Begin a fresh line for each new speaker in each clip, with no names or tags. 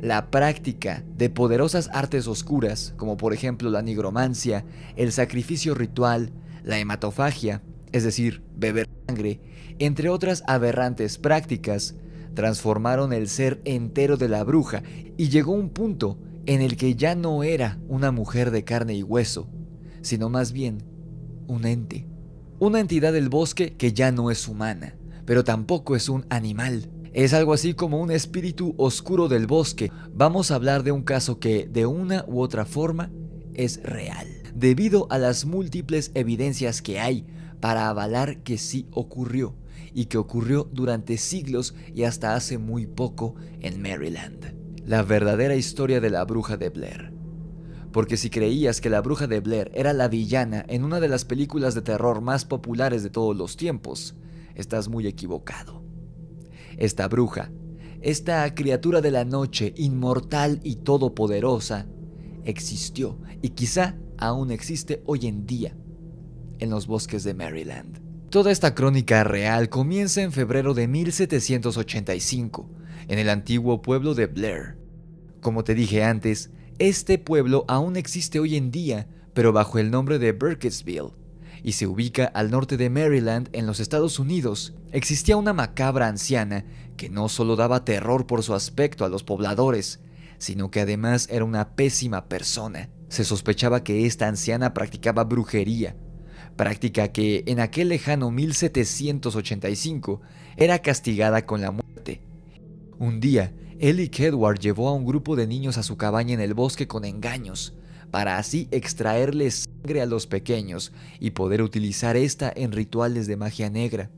La práctica de poderosas artes oscuras, como por ejemplo la nigromancia, el sacrificio ritual, la hematofagia, es decir, beber sangre, entre otras aberrantes prácticas, transformaron el ser entero de la bruja y llegó un punto en el que ya no era una mujer de carne y hueso, sino más bien un ente. Una entidad del bosque que ya no es humana, pero tampoco es un animal. Es algo así como un espíritu oscuro del bosque. Vamos a hablar de un caso que, de una u otra forma, es real, debido a las múltiples evidencias que hay para avalar que sí ocurrió y que ocurrió durante siglos y hasta hace muy poco en Maryland. La verdadera historia de la bruja de Blair. Porque si creías que la bruja de Blair era la villana en una de las películas de terror más populares de todos los tiempos, estás muy equivocado. Esta bruja, esta criatura de la noche, inmortal y todopoderosa, existió y quizá aún existe hoy en día en los bosques de Maryland. Toda esta crónica real comienza en febrero de 1785, en el antiguo pueblo de Blair. Como te dije antes, este pueblo aún existe hoy en día, pero bajo el nombre de Burkittsville, y se ubica al norte de Maryland, en los Estados Unidos. Existía una macabra anciana que no solo daba terror por su aspecto a los pobladores, sino que además era una pésima persona. Se sospechaba que esta anciana practicaba brujería, práctica que en aquel lejano 1785 era castigada con la muerte. Un día, Ellie Edward llevó a un grupo de niños a su cabaña en el bosque con engaños, para así extraerle sangre a los pequeños y poder utilizar esta en rituales de magia negra.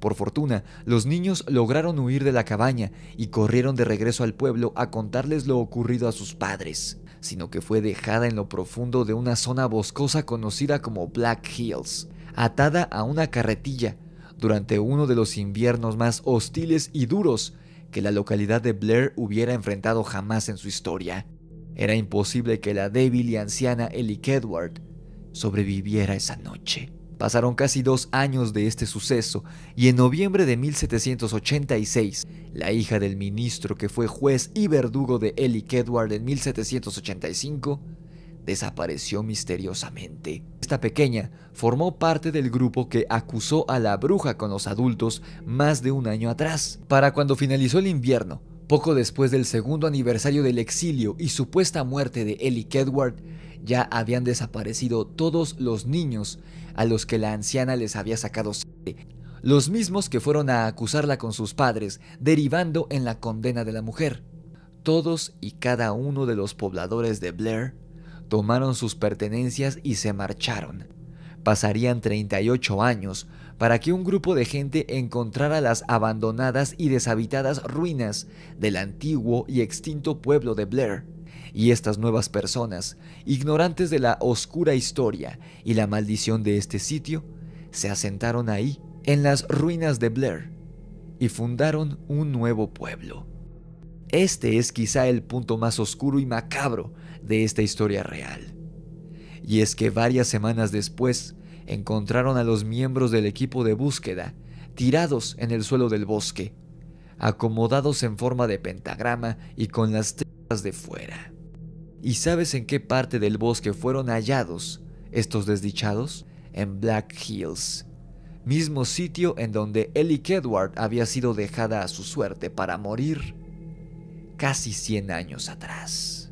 Por fortuna, los niños lograron huir de la cabaña y corrieron de regreso al pueblo a contarles lo ocurrido a sus padres, sino que fue dejada en lo profundo de una zona boscosa conocida como Black Hills, atada a una carretilla, durante uno de los inviernos más hostiles y duros que la localidad de Blair hubiera enfrentado jamás en su historia. Era imposible que la débil y anciana Ellie Kedward sobreviviera esa noche. Pasaron casi dos años de este suceso y en noviembre de 1786, la hija del ministro que fue juez y verdugo de Ellie Kedward en 1785 desapareció misteriosamente. Esta pequeña formó parte del grupo que acusó a la bruja con los adultos más de un año atrás. Para cuando finalizó el invierno, poco después del segundo aniversario del exilio y supuesta muerte de Ellie Kedward, ya habían desaparecido todos los niños a los que la anciana les había sacado sangre, los mismos que fueron a acusarla con sus padres, derivando en la condena de la mujer. Todos y cada uno de los pobladores de Blair tomaron sus pertenencias y se marcharon, Pasarían 38 años para que un grupo de gente encontrara las abandonadas y deshabitadas ruinas del antiguo y extinto pueblo de Blair. Y estas nuevas personas, ignorantes de la oscura historia y la maldición de este sitio, se asentaron ahí, en las ruinas de Blair, y fundaron un nuevo pueblo. Este es quizá el punto más oscuro y macabro de esta historia real y es que varias semanas después encontraron a los miembros del equipo de búsqueda tirados en el suelo del bosque, acomodados en forma de pentagrama y con las tripas de fuera. ¿Y sabes en qué parte del bosque fueron hallados estos desdichados? En Black Hills, mismo sitio en donde Ellie Edward había sido dejada a su suerte para morir casi 100 años atrás.